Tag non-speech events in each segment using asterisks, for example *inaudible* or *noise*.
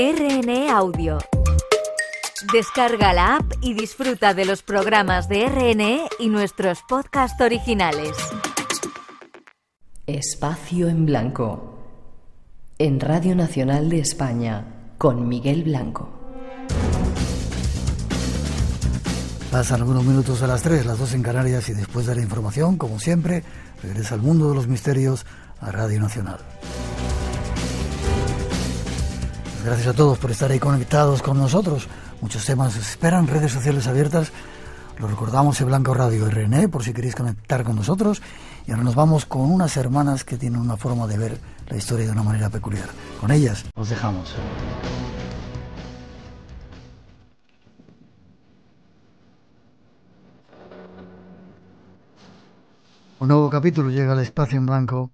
RNE Audio. Descarga la app y disfruta de los programas de RNE y nuestros podcasts originales. Espacio en Blanco. En Radio Nacional de España, con Miguel Blanco. Pasan algunos minutos a las 3, las 2 en Canarias y después de la información, como siempre, regresa al mundo de los misterios a Radio Nacional. Gracias a todos por estar ahí conectados con nosotros. Muchos temas os esperan, redes sociales abiertas. Lo recordamos en Blanco Radio RN por si queréis conectar con nosotros. Y ahora nos vamos con unas hermanas que tienen una forma de ver la historia de una manera peculiar. Con ellas os dejamos. Un nuevo capítulo llega al espacio en blanco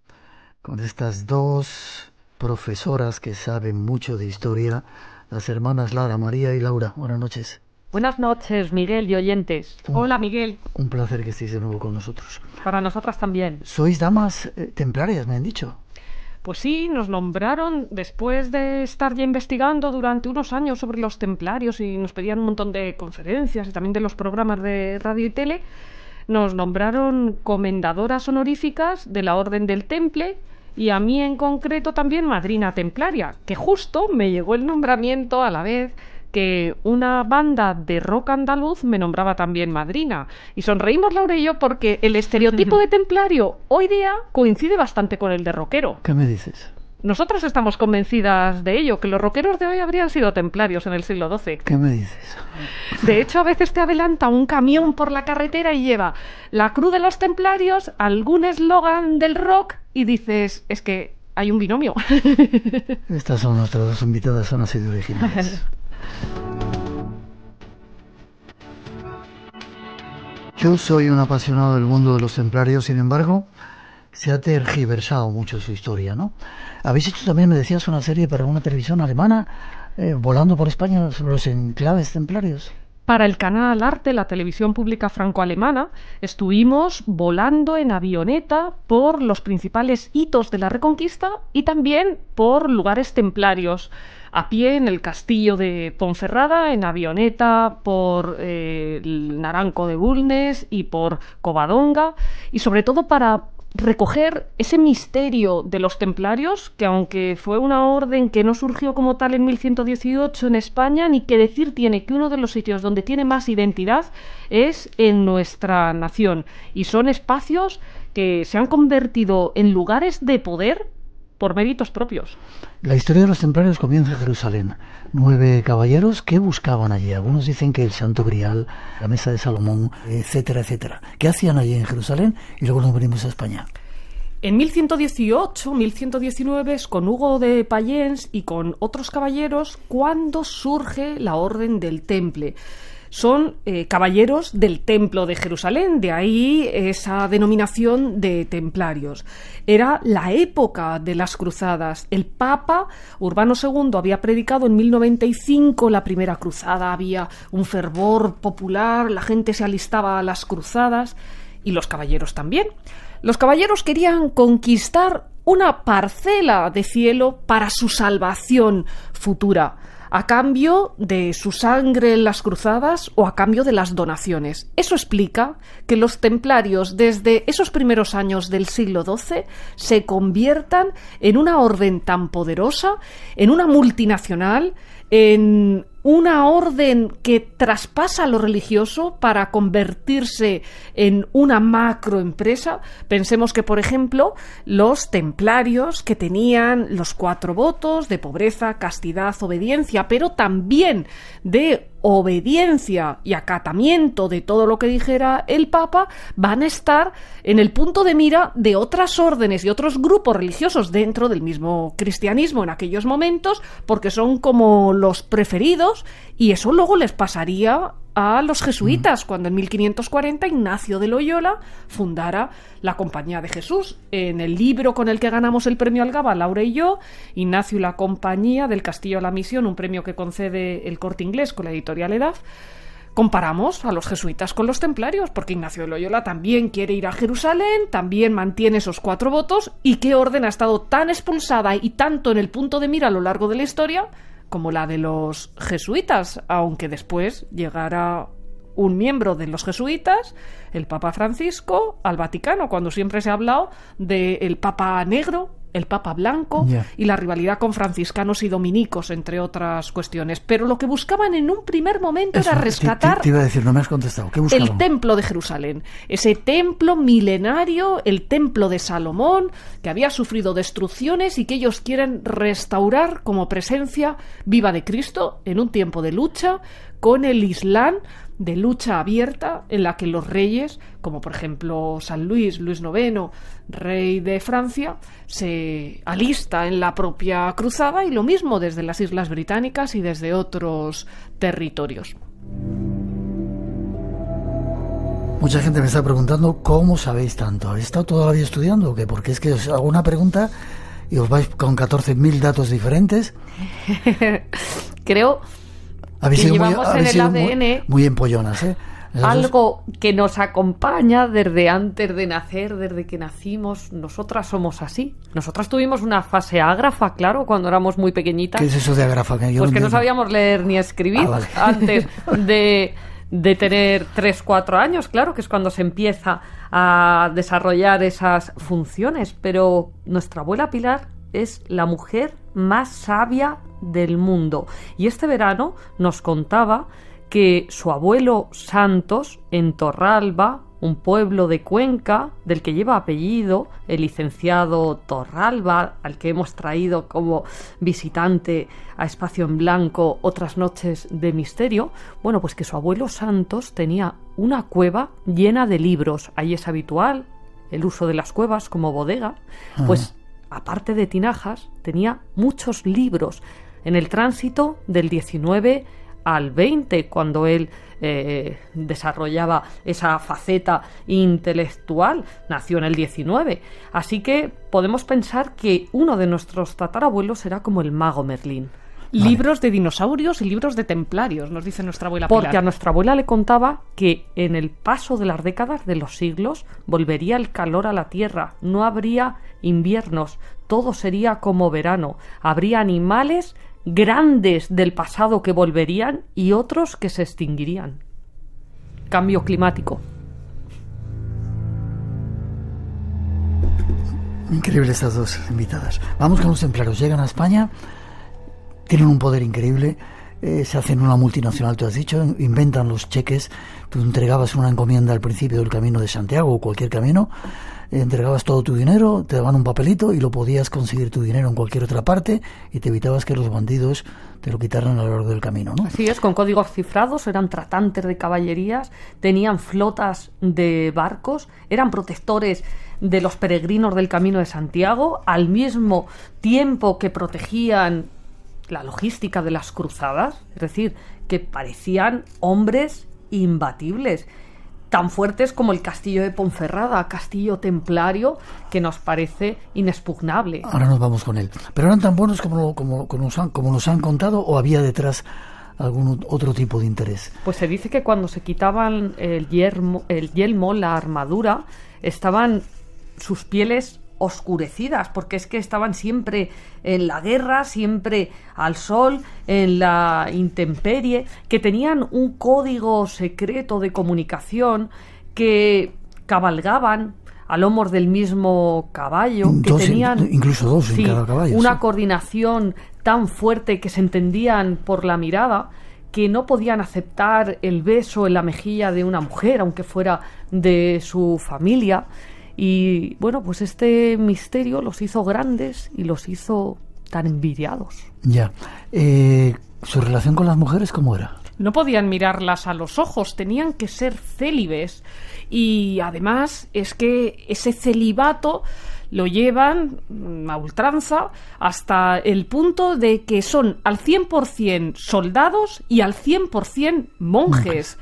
con estas dos profesoras que saben mucho de historia, las hermanas Lara, María y Laura. Buenas noches. Buenas noches, Miguel y oyentes. Hola, Miguel. Un placer que estéis de nuevo con nosotros. Para nosotras también. Sois damas eh, templarias, me han dicho. Pues sí, nos nombraron después de estar ya investigando durante unos años sobre los templarios y nos pedían un montón de conferencias y también de los programas de radio y tele. Nos nombraron comendadoras honoríficas de la Orden del Temple y a mí en concreto también madrina templaria, que justo me llegó el nombramiento a la vez que una banda de rock andaluz me nombraba también madrina. Y sonreímos Laura y yo porque el estereotipo *laughs* de templario hoy día coincide bastante con el de rockero. ¿Qué me dices? Nosotras estamos convencidas de ello, que los roqueros de hoy habrían sido templarios en el siglo XII. ¿Qué me dices? De hecho, a veces te adelanta un camión por la carretera y lleva la cruz de los templarios, algún eslogan del rock y dices, es que hay un binomio. *laughs* Estas son nuestras dos invitadas, son así de originales. *laughs* Yo soy un apasionado del mundo de los templarios, sin embargo, se ha tergiversado mucho su historia, ¿no? Habéis hecho también, me decías, una serie para una televisión alemana, eh, volando por España sobre los enclaves templarios. Para el canal Arte, la televisión pública franco-alemana, estuvimos volando en avioneta por los principales hitos de la Reconquista y también por lugares templarios. A pie en el castillo de Ponferrada, en avioneta por eh, el Naranco de Bulnes y por Covadonga, y sobre todo para recoger ese misterio de los templarios, que aunque fue una orden que no surgió como tal en 1118 en España, ni que decir tiene que uno de los sitios donde tiene más identidad es en nuestra nación. Y son espacios que se han convertido en lugares de poder por méritos propios. La historia de los templarios comienza en Jerusalén. Nueve caballeros que buscaban allí. Algunos dicen que el Santo Grial, la Mesa de Salomón, etcétera, etcétera. ¿Qué hacían allí en Jerusalén? Y luego nos venimos a España. En 1118, 1119 es con Hugo de Payens y con otros caballeros cuando surge la Orden del Temple son eh, caballeros del Templo de Jerusalén, de ahí esa denominación de templarios. Era la época de las cruzadas. El Papa Urbano II había predicado en 1095 la primera cruzada, había un fervor popular, la gente se alistaba a las cruzadas y los caballeros también. Los caballeros querían conquistar una parcela de cielo para su salvación futura a cambio de su sangre en las cruzadas o a cambio de las donaciones. Eso explica que los templarios desde esos primeros años del siglo XII se conviertan en una orden tan poderosa, en una multinacional, en una orden que traspasa lo religioso para convertirse en una macroempresa. Pensemos que, por ejemplo, los templarios que tenían los cuatro votos de pobreza, castidad, obediencia, pero también de obediencia y acatamiento de todo lo que dijera el Papa van a estar en el punto de mira de otras órdenes y otros grupos religiosos dentro del mismo cristianismo en aquellos momentos porque son como los preferidos y eso luego les pasaría a los mm. jesuitas, cuando en 1540 Ignacio de Loyola fundara la Compañía de Jesús. En el libro con el que ganamos el premio Algaba, Laura y yo, Ignacio y la Compañía del Castillo a la Misión, un premio que concede el corte inglés con la editorial Edad, comparamos a los jesuitas con los templarios, porque Ignacio de Loyola también quiere ir a Jerusalén, también mantiene esos cuatro votos, y qué orden ha estado tan expulsada y tanto en el punto de mira a lo largo de la historia como la de los jesuitas, aunque después llegara un miembro de los jesuitas, el Papa Francisco, al Vaticano, cuando siempre se ha hablado del Papa Negro, el Papa Blanco y la rivalidad con franciscanos y dominicos, entre otras cuestiones. Pero lo que buscaban en un primer momento era rescatar. el templo de Jerusalén. Ese templo milenario, el templo de Salomón, que había sufrido destrucciones y que ellos quieren restaurar como presencia viva de Cristo en un tiempo de lucha con el Islam de lucha abierta en la que los reyes, como por ejemplo San Luis, Luis IX, rey de Francia, se alista en la propia cruzada y lo mismo desde las Islas Británicas y desde otros territorios. Mucha gente me está preguntando cómo sabéis tanto. ¿Habéis estado todavía estudiando o qué? Porque es que os hago una pregunta y os vais con 14.000 datos diferentes. *laughs* Creo y llevamos muy, en el ADN empollonas, ¿eh? algo que nos acompaña desde antes de nacer, desde que nacimos. Nosotras somos así. Nosotras tuvimos una fase ágrafa, claro, cuando éramos muy pequeñitas. ¿Qué es eso de ágrafa? Que pues no que no sabíamos leer ni escribir ah, *laughs* antes de, de tener 3, 4 años, claro, que es cuando se empieza a desarrollar esas funciones. Pero nuestra abuela Pilar es la mujer más sabia del mundo. Y este verano nos contaba que su abuelo Santos, en Torralba, un pueblo de Cuenca, del que lleva apellido el licenciado Torralba, al que hemos traído como visitante a Espacio en Blanco otras noches de misterio, bueno, pues que su abuelo Santos tenía una cueva llena de libros. Ahí es habitual el uso de las cuevas como bodega, pues ah aparte de tinajas, tenía muchos libros. En el tránsito del 19 al 20, cuando él eh, desarrollaba esa faceta intelectual, nació en el 19. Así que podemos pensar que uno de nuestros tatarabuelos era como el mago Merlín. Libros de dinosaurios y libros de templarios, nos dice nuestra abuela. Porque a nuestra abuela le contaba que en el paso de las décadas, de los siglos, volvería el calor a la tierra, no habría inviernos, todo sería como verano, habría animales grandes del pasado que volverían y otros que se extinguirían. Cambio climático. Increíbles estas dos invitadas. Vamos con los templarios. Llegan a España tienen un poder increíble. Eh, se hacen una multinacional, tú has dicho, inventan los cheques. Tú entregabas una encomienda al principio del camino de Santiago o cualquier camino, entregabas todo tu dinero, te daban un papelito y lo podías conseguir tu dinero en cualquier otra parte y te evitabas que los bandidos te lo quitaran a lo largo del camino. ¿no? Así es, con códigos cifrados, eran tratantes de caballerías, tenían flotas de barcos, eran protectores de los peregrinos del Camino de Santiago, al mismo tiempo que protegían la logística de las cruzadas, es decir, que parecían hombres imbatibles, tan fuertes como el castillo de Ponferrada, castillo templario que nos parece inexpugnable. Ahora nos vamos con él. ¿Pero eran tan buenos como, como, nos, han, como nos han contado o había detrás algún otro tipo de interés? Pues se dice que cuando se quitaban el, yermo, el yelmo, la armadura, estaban sus pieles oscurecidas, porque es que estaban siempre en la guerra, siempre al sol, en la intemperie, que tenían un código secreto de comunicación que cabalgaban al lomos del mismo caballo, que tenían incluso dos en cada caballo, una coordinación tan fuerte que se entendían por la mirada que no podían aceptar el beso en la mejilla de una mujer, aunque fuera de su familia, y bueno, pues este misterio los hizo grandes y los hizo tan envidiados. Ya. Eh, ¿Su relación con las mujeres cómo era? No podían mirarlas a los ojos, tenían que ser célibes. Y además es que ese celibato lo llevan mm, a ultranza hasta el punto de que son al 100% soldados y al 100% monjes.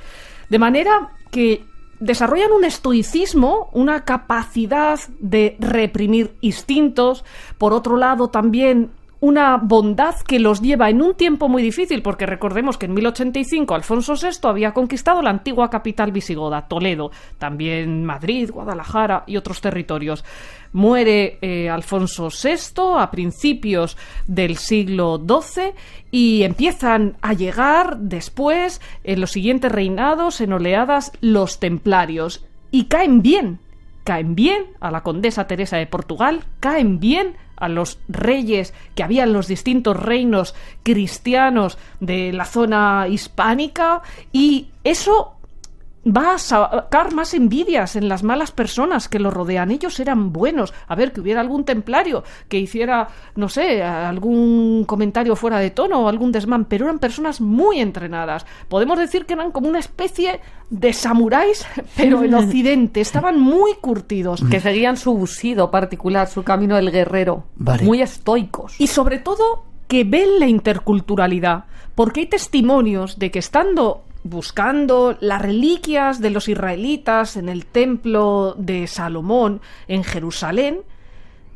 De manera que desarrollan un estoicismo, una capacidad de reprimir instintos, por otro lado también una bondad que los lleva en un tiempo muy difícil, porque recordemos que en 1085 Alfonso VI había conquistado la antigua capital visigoda, Toledo, también Madrid, Guadalajara y otros territorios. Muere eh, Alfonso VI a principios del siglo XII y empiezan a llegar después, en los siguientes reinados, en oleadas, los templarios. Y caen bien, caen bien a la condesa Teresa de Portugal, caen bien a los reyes que había en los distintos reinos cristianos de la zona hispánica y eso va a sacar más envidias en las malas personas que lo rodean. Ellos eran buenos. A ver, que hubiera algún templario que hiciera, no sé, algún comentario fuera de tono o algún desmán, pero eran personas muy entrenadas. Podemos decir que eran como una especie de samuráis, *laughs* pero en Occidente. Estaban muy curtidos. Que seguían su busido particular, su camino del guerrero. Muy estoicos. Y sobre todo que ven la interculturalidad, porque hay testimonios de que estando buscando las reliquias de los israelitas en el templo de Salomón en Jerusalén,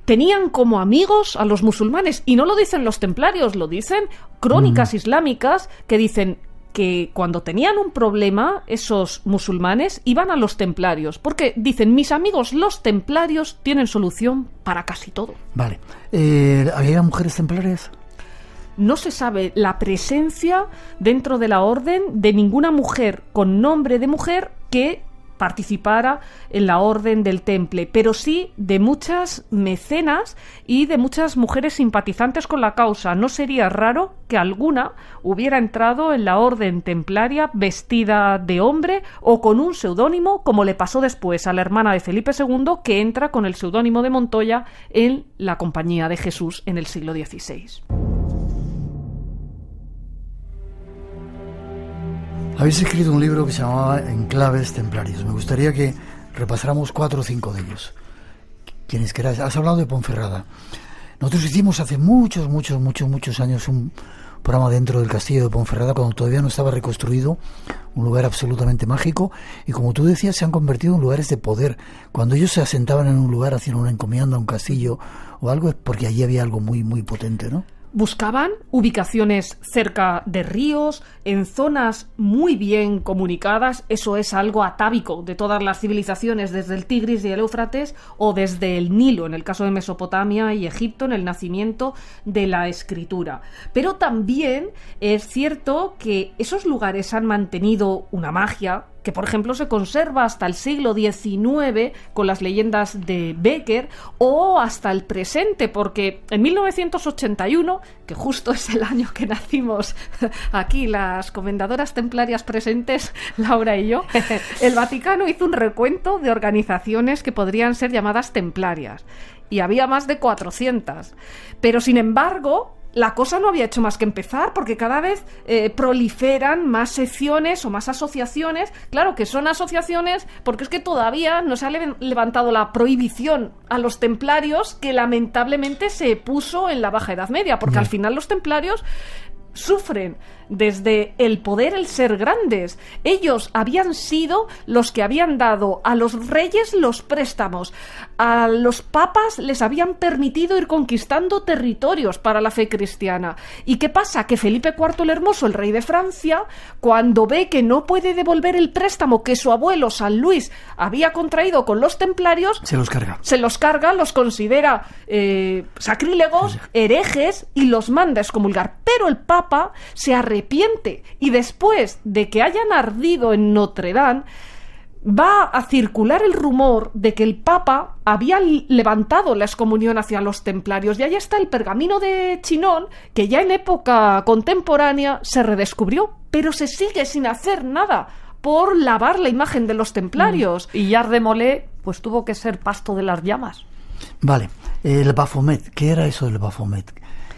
tenían como amigos a los musulmanes. Y no lo dicen los templarios, lo dicen crónicas mm. islámicas que dicen que cuando tenían un problema, esos musulmanes iban a los templarios, porque dicen, mis amigos, los templarios tienen solución para casi todo. Vale. Eh, ¿Había mujeres templarias? no se sabe la presencia dentro de la orden de ninguna mujer con nombre de mujer que participara en la orden del temple, pero sí de muchas mecenas y de muchas mujeres simpatizantes con la causa. No sería raro que alguna hubiera entrado en la orden templaria vestida de hombre o con un seudónimo, como le pasó después a la hermana de Felipe II, que entra con el seudónimo de Montoya en la Compañía de Jesús en el siglo XVI. Habéis escrito un libro que se llamaba Enclaves Templarios. Me gustaría que repasáramos cuatro o cinco de ellos. Quienes queráis. Has hablado de Ponferrada. Nosotros hicimos hace muchos, muchos, muchos, muchos años un programa dentro del castillo de Ponferrada cuando todavía no estaba reconstruido, un lugar absolutamente mágico y como tú decías se han convertido en lugares de poder. Cuando ellos se asentaban en un lugar, haciendo una encomienda, un castillo o algo, es porque allí había algo muy, muy potente, ¿no? Buscaban ubicaciones cerca de ríos, en zonas muy bien comunicadas, eso es algo atávico de todas las civilizaciones, desde el Tigris y el Éufrates o desde el Nilo, en el caso de Mesopotamia y Egipto, en el nacimiento de la escritura. Pero también es cierto que esos lugares han mantenido una magia, que por ejemplo se conserva hasta el siglo XIX con las leyendas de Becker o hasta el presente, porque en 1981, que justo es el año que nacimos *laughs* aquí las comendadoras templarias presentes, *laughs* Laura y yo, el Vaticano hizo un recuento de organizaciones que podrían ser llamadas templarias y había más de 400. Pero sin embargo, la cosa no había hecho más que empezar, porque cada vez eh, proliferan más secciones o más asociaciones. Claro que son asociaciones, porque es que todavía no se ha levantado la prohibición a los templarios que lamentablemente se puso en la Baja Edad Media, porque al final los templarios sufren desde el poder el ser grandes. Ellos habían sido los que habían dado a los reyes los préstamos, a los papas les habían permitido ir conquistando territorios para la fe cristiana. ¿Y qué pasa? Que Felipe IV el Hermoso, el rey de Francia, cuando ve que no puede devolver el préstamo que su abuelo San Luis había contraído con los templarios, se los carga. Se los carga, los considera eh, sacrílegos, pues herejes y los manda a excomulgar. Pero el papa se arrepiente y después de que hayan ardido en Notre Dame, va a circular el rumor de que el Papa había levantado la excomunión hacia los templarios. Y ahí está el pergamino de Chinón, que ya en época contemporánea se redescubrió, pero se sigue sin hacer nada por lavar la imagen de los templarios. Mm. Y ya pues tuvo que ser pasto de las llamas. Vale, el Bafomet, ¿qué era eso del Bafomet?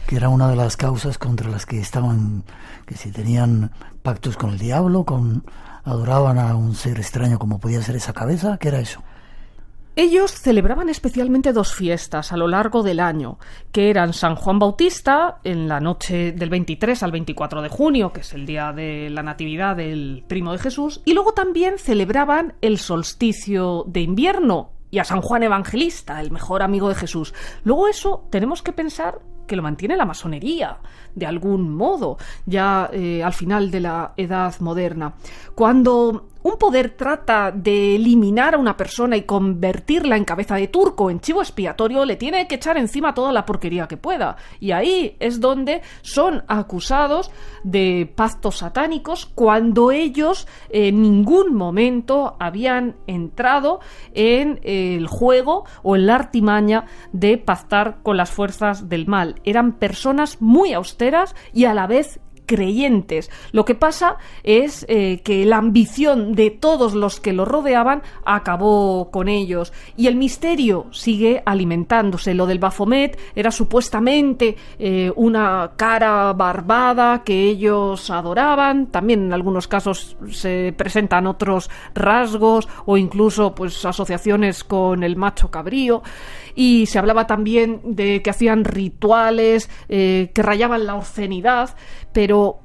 que era una de las causas contra las que estaban, que si tenían pactos con el diablo, con adoraban a un ser extraño como podía ser esa cabeza, ¿qué era eso? Ellos celebraban especialmente dos fiestas a lo largo del año, que eran San Juan Bautista en la noche del 23 al 24 de junio, que es el día de la Natividad del Primo de Jesús, y luego también celebraban el solsticio de invierno y a San Juan Evangelista, el mejor amigo de Jesús. Luego eso tenemos que pensar que lo mantiene la masonería, de algún modo, ya eh, al final de la Edad Moderna. Cuando un poder trata de eliminar a una persona y convertirla en cabeza de turco, en chivo expiatorio, le tiene que echar encima toda la porquería que pueda. Y ahí es donde son acusados de pactos satánicos cuando ellos en ningún momento habían entrado en el juego o en la artimaña de pactar con las fuerzas del mal. Eran personas muy austeras y a la vez creyentes. Lo que pasa es eh, que la ambición de todos los que lo rodeaban acabó con ellos y el misterio sigue alimentándose. Lo del Bafomet era supuestamente eh, una cara barbada que ellos adoraban, también en algunos casos se presentan otros rasgos o incluso pues asociaciones con el macho cabrío y se hablaba también de que hacían rituales, eh, que rayaban la obscenidad, pero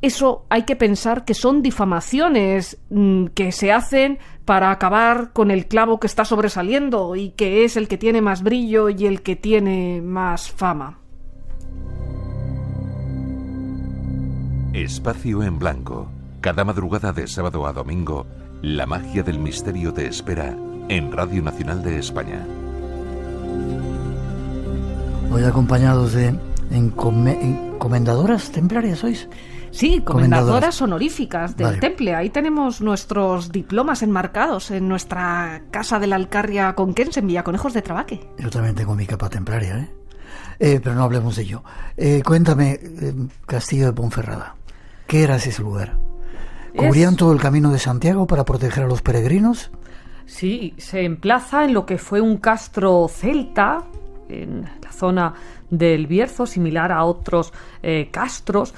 eso hay que pensar que son difamaciones mm, que se hacen para acabar con el clavo que está sobresaliendo y que es el que tiene más brillo y el que tiene más fama. Espacio en blanco. Cada madrugada de sábado a domingo, la magia del misterio te espera en Radio Nacional de España. Hoy acompañados de encomendadoras templarias, ¿sois? Sí, comendadoras honoríficas del Temple. Ahí tenemos nuestros diplomas enmarcados en nuestra casa de la Alcarria Conquense en Villaconejos de Trabaque. Yo también tengo mi capa templaria, ¿eh? eh pero no hablemos de ello. Eh, cuéntame, eh, Castillo de Ponferrada, ¿qué era ese lugar? ¿Cubrían todo el camino de Santiago para proteger a los peregrinos? Sí, se emplaza en lo que fue un castro celta, en la zona del Bierzo, similar a otros eh, castros,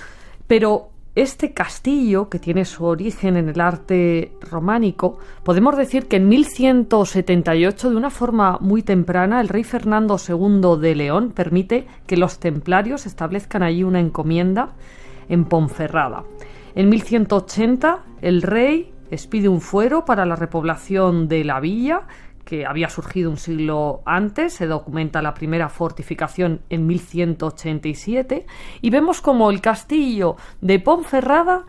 pero este castillo, que tiene su origen en el arte románico, podemos decir que en 1178, de una forma muy temprana, el rey Fernando II de León permite que los templarios establezcan allí una encomienda en Ponferrada. En 1180, el rey expide un fuero para la repoblación de la villa, que había surgido un siglo antes, se documenta la primera fortificación en 1187, y vemos como el castillo de Ponferrada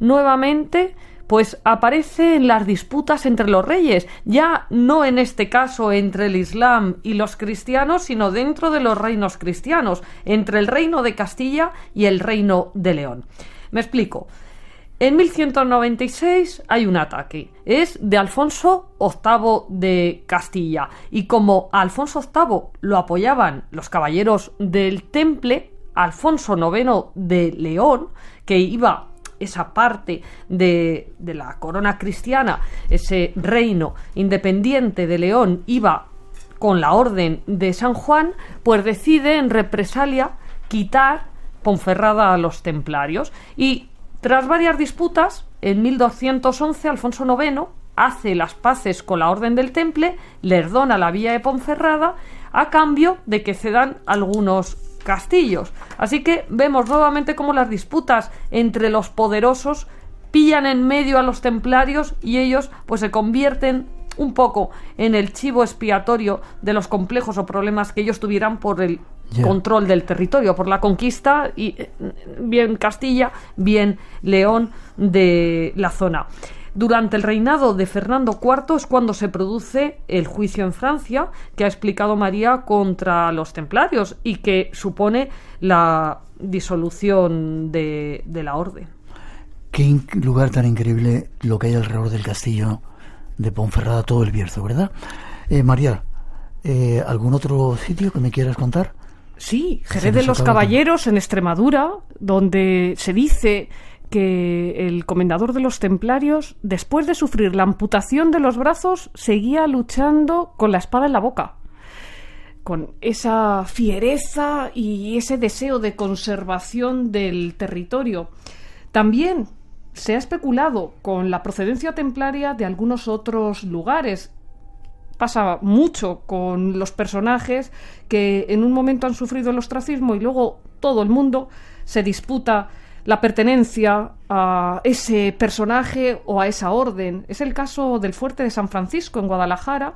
nuevamente pues aparece en las disputas entre los reyes, ya no en este caso entre el Islam y los cristianos, sino dentro de los reinos cristianos, entre el reino de Castilla y el reino de León. Me explico. En 1196 hay un ataque. Es de Alfonso VIII de Castilla. Y como Alfonso VIII lo apoyaban los caballeros del Temple, Alfonso IX de León, que iba esa parte de, de la corona cristiana, ese reino independiente de León, iba con la orden de San Juan, pues decide en represalia quitar Ponferrada a los templarios y tras varias disputas, en 1211 Alfonso IX hace las paces con la Orden del Temple, les dona la vía de Ponferrada a cambio de que cedan algunos castillos. Así que vemos nuevamente cómo las disputas entre los poderosos pillan en medio a los templarios y ellos pues se convierten un poco en el chivo expiatorio de los complejos o problemas que ellos tuvieran por el control del territorio, por la conquista, y, eh, bien Castilla, bien León de la zona. Durante el reinado de Fernando IV es cuando se produce el juicio en Francia que ha explicado María contra los templarios y que supone la disolución de, la orden. Qué lugar tan increíble lo que hay alrededor del castillo de Ponferrada, todo el Bierzo, ¿verdad? Eh, María, eh, ¿algún otro sitio que me quieras contar? Sí, Jerez de los Caballeros en Extremadura, donde se dice que el comendador de los templarios, después de sufrir la amputación de los brazos, seguía luchando con la espada en la boca. Con esa fiereza y ese deseo de conservación del territorio. También se ha especulado con la procedencia templaria de algunos otros lugares pasa mucho con los personajes que en un momento han sufrido el ostracismo y luego todo el mundo se disputa la pertenencia a ese personaje o a esa orden. Es el caso del fuerte de San Francisco en Guadalajara,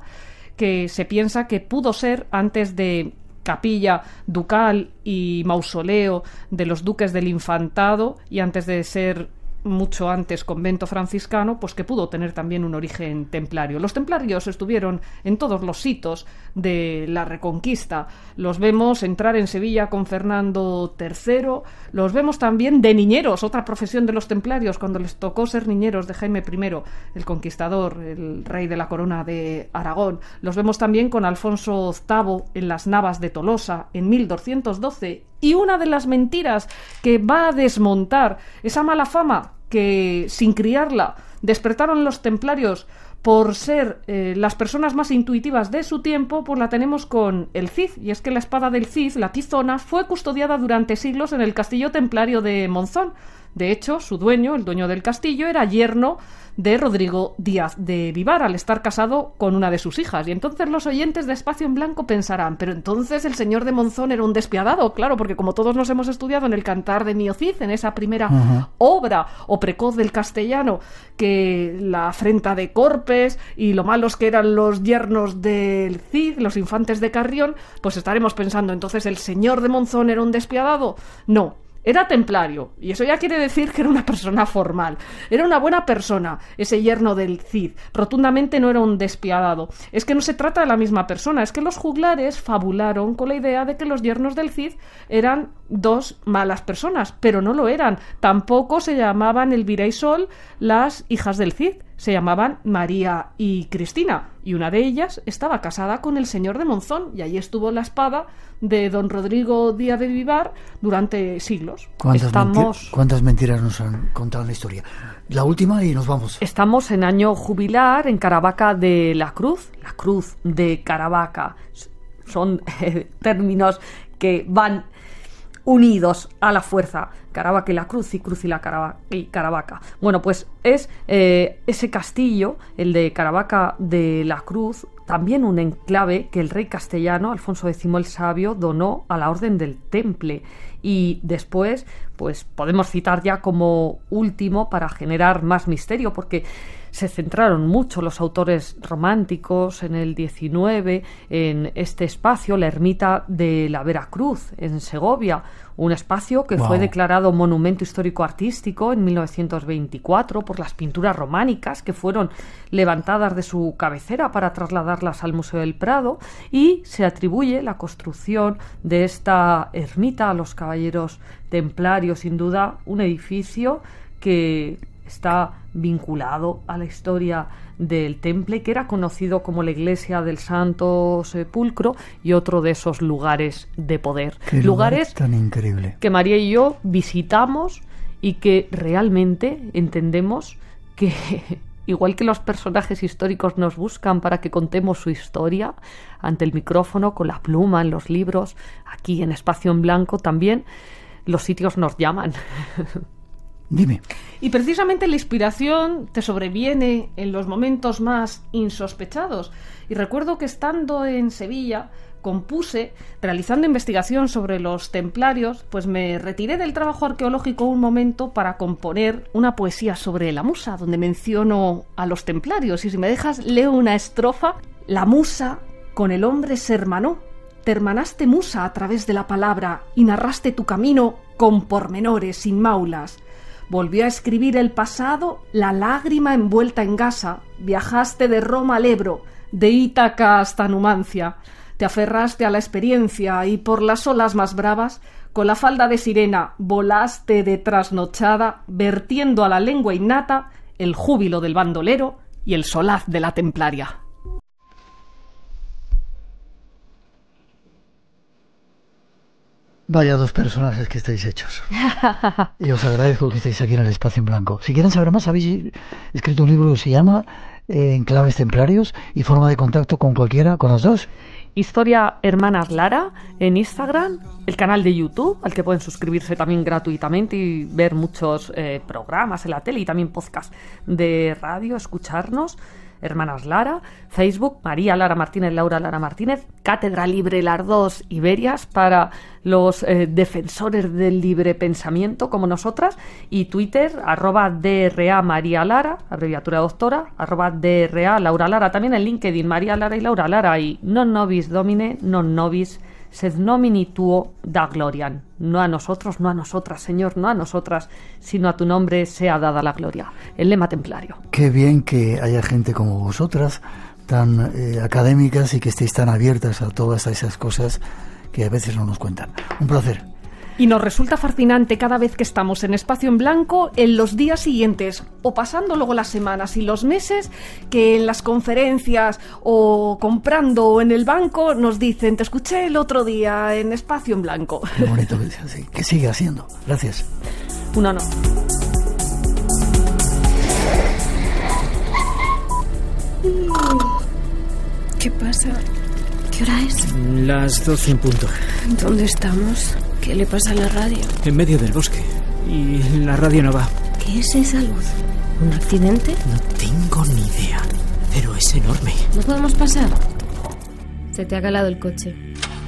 que se piensa que pudo ser antes de capilla ducal y mausoleo de los duques del infantado y antes de ser mucho antes convento franciscano, pues que pudo tener también un origen templario. Los templarios estuvieron en todos los hitos de la Reconquista. Los vemos entrar en Sevilla con Fernando III, los vemos también de niñeros, otra profesión de los templarios, cuando les tocó ser niñeros de Jaime I, el conquistador, el rey de la corona de Aragón. Los vemos también con Alfonso VIII en las Navas de Tolosa en 1212. Y una de las mentiras que va a desmontar esa mala fama que, sin criarla, despertaron los templarios por ser eh, las personas más intuitivas de su tiempo, pues la tenemos con el Cid. Y es que la espada del Cid, la tizona, fue custodiada durante siglos en el castillo templario de Monzón, de hecho, su dueño, el dueño del castillo, era yerno de Rodrigo Díaz de Vivar al estar casado con una de sus hijas. Y entonces los oyentes de Espacio en Blanco pensarán, pero entonces el señor de Monzón era un despiadado, claro, porque como todos nos hemos estudiado en el Cantar de Cid, en esa primera obra o precoz del castellano, que la afrenta de Corpes y lo malos que eran los yernos del Cid, los infantes de Carrión, pues estaremos pensando, entonces el señor de Monzón era un despiadado. No, era templario, y eso ya quiere decir que era una persona formal. Era una buena persona, ese yerno del Cid. Rotundamente no era un despiadado. Es que no se trata de la misma persona, es que los juglares fabularon con la idea de que los yernos del Cid eran dos malas personas, pero no lo eran. Tampoco se llamaban el y Sol las hijas del Cid se llamaban María y Cristina, y una de ellas estaba casada con el señor de Monzón, y ahí estuvo la espada de don Rodrigo Díaz de Vivar durante siglos. ¿Cuántas, ¿Cuántas mentiras nos han contado la historia? La última y nos vamos. Estamos en año jubilar en Caravaca de la Cruz, la Cruz de Caravaca. Son *laughs* eh, términos que van unidos a la fuerza. Caravaca y la cruz y cruz y la y Caravaca. Bueno, pues es eh, ese castillo, el de Caravaca de la Cruz, también un enclave que el rey castellano, Alfonso X el Sabio, donó a la Orden del Temple. Y después, pues podemos citar ya como último para generar más misterio, porque se centraron mucho los autores románticos en el XIX en este espacio, la ermita de la Veracruz, en Segovia, un espacio que fue declarado monumento histórico artístico en 1924 por las pinturas románicas que fueron levantadas de su cabecera para trasladarlas al Museo del Prado y se atribuye la construcción de esta ermita a los caballeros templarios, sin duda un edificio que está vinculado a la historia del temple, que era conocido como la iglesia del Santo Sepulcro y otro de esos lugares de poder. lugares tan increíble. que María y yo visitamos y que realmente entendemos que *laughs* igual que los personajes históricos nos buscan para que contemos su historia ante el micrófono, con la pluma, en los libros, aquí en espacio en blanco también, los sitios nos llaman. *laughs* Dime. Y precisamente la inspiración te sobreviene en los momentos más insospechados. Y recuerdo que estando en Sevilla compuse, realizando investigación sobre los templarios, pues me retiré del trabajo arqueológico un momento para componer una poesía sobre la musa, donde menciono a los templarios. Y si me dejas, leo una estrofa. La musa con el hombre se hermanó. Te hermanaste musa a través de la palabra y narraste tu camino con pormenores sin maulas Volvió a escribir el pasado La lágrima envuelta en gasa. Viajaste de Roma al Ebro, de Ítaca hasta Numancia. Te aferraste a la experiencia y por las olas más bravas, con la falda de sirena, volaste de trasnochada, vertiendo a la lengua innata el júbilo del bandolero y el solaz de la templaria. Vaya dos personajes que estáis hechos. *laughs* y os agradezco que estéis aquí en el espacio en blanco. Si quieren saber más, habéis escrito un libro que se llama eh, En claves Templarios y forma de contacto con cualquiera, con los dos. Historia Hermanas Lara en Instagram, el canal de YouTube, al que pueden suscribirse también gratuitamente y ver muchos eh, programas en la tele y también podcast de radio, escucharnos. Hermanas Lara, Facebook, María Lara Martínez, Laura Lara Martínez, Cátedra Libre Dos Iberias para los eh, defensores del libre pensamiento como nosotras y Twitter, arroba DRA María Lara, abreviatura doctora, arroba DRA Laura Lara, también en LinkedIn María Lara y Laura Lara y non nobis domine, non nobis sed nomini tuo da glorian. No a nosotros, no a nosotras, Señor, no a nosotras, sino a tu nombre sea dada la gloria. El lema templario. Qué bien que haya gente como vosotras, tan eh, académicas y que estéis tan abiertas a todas esas cosas que a veces no nos cuentan. Un placer. Y nos resulta fascinante cada vez que estamos en espacio en blanco en los días siguientes o pasando luego las semanas y los meses que en las conferencias o comprando o en el banco nos dicen te escuché el otro día en espacio en blanco. Qué bonito que así. sigue haciendo? Gracias. Uno no. ¿Qué pasa? ¿Qué hora es? Las dos en punto. ¿Dónde estamos? ¿Qué le pasa a la radio? En medio del bosque. Y la radio no va. ¿Qué es esa luz? ¿Un accidente? No tengo ni idea. Pero es enorme. ¿No podemos pasar? Se te ha calado el coche.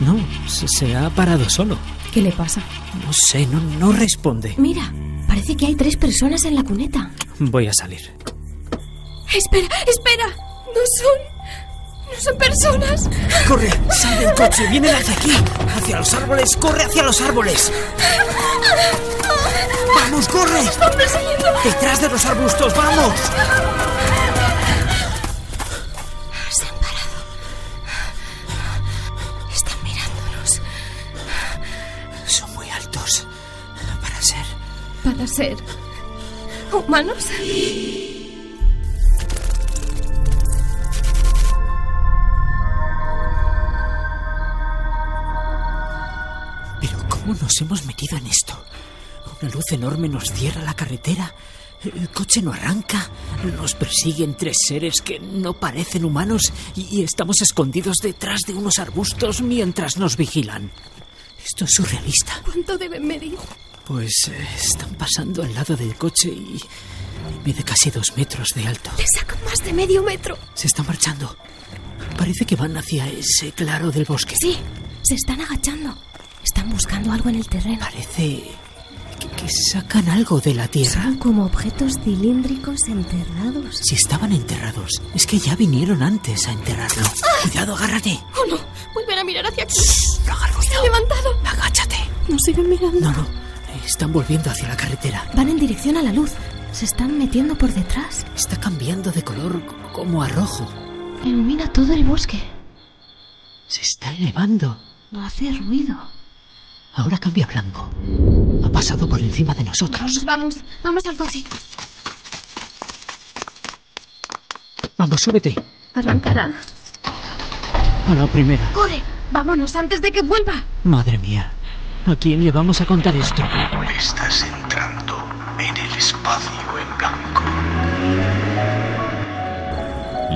No, se, ha parado solo. ¿Qué le pasa? No sé, no, no responde. Mira, parece que hay tres personas en la cuneta. Voy a salir. Espera, espera. No son son personas. Corre, sal del coche, vienen hacia aquí, hacia los árboles, corre hacia los árboles. Vamos, corre. Están Detrás de los arbustos, vamos. Se han parado. Están mirándonos. Son muy altos para ser. Para ser humanos. nos hemos metido en esto? Una luz enorme nos cierra la carretera. El coche no arranca. Nos persiguen tres seres que no parecen humanos y estamos escondidos detrás de unos arbustos mientras nos vigilan. Esto es surrealista. ¿Cuánto deben medir? Pues eh, están pasando al lado del coche y mide casi dos metros de alto. Le sacan más de medio metro. Se están marchando. Parece que van hacia ese claro del bosque. Sí, se están agachando. Están buscando algo en el terreno. Parece que, sacan algo de la tierra. Son como objetos cilíndricos enterrados. Si estaban enterrados, es que ya vinieron antes a enterrarlo. Ah. Cuidado, agárrate. Oh no, volver a mirar hacia aquí. Shh, levantado. Agáchate. No siguen mirando. No, no. Están volviendo hacia la carretera. Van en dirección a la luz. Se están metiendo por detrás. Está cambiando de color como a rojo. Ilumina todo el bosque. Se está elevando. No hace ruido. Ahora cambia blanco. Ha pasado por encima de nosotros. Vamos, vamos, vamos al coche. Vamos, súbete. Arrancará. A la primera. ¡Corre! ¡Vámonos antes de que vuelva! Madre mía, ¿a quién le vamos a contar esto? Estás entrando en el espacio en blanco.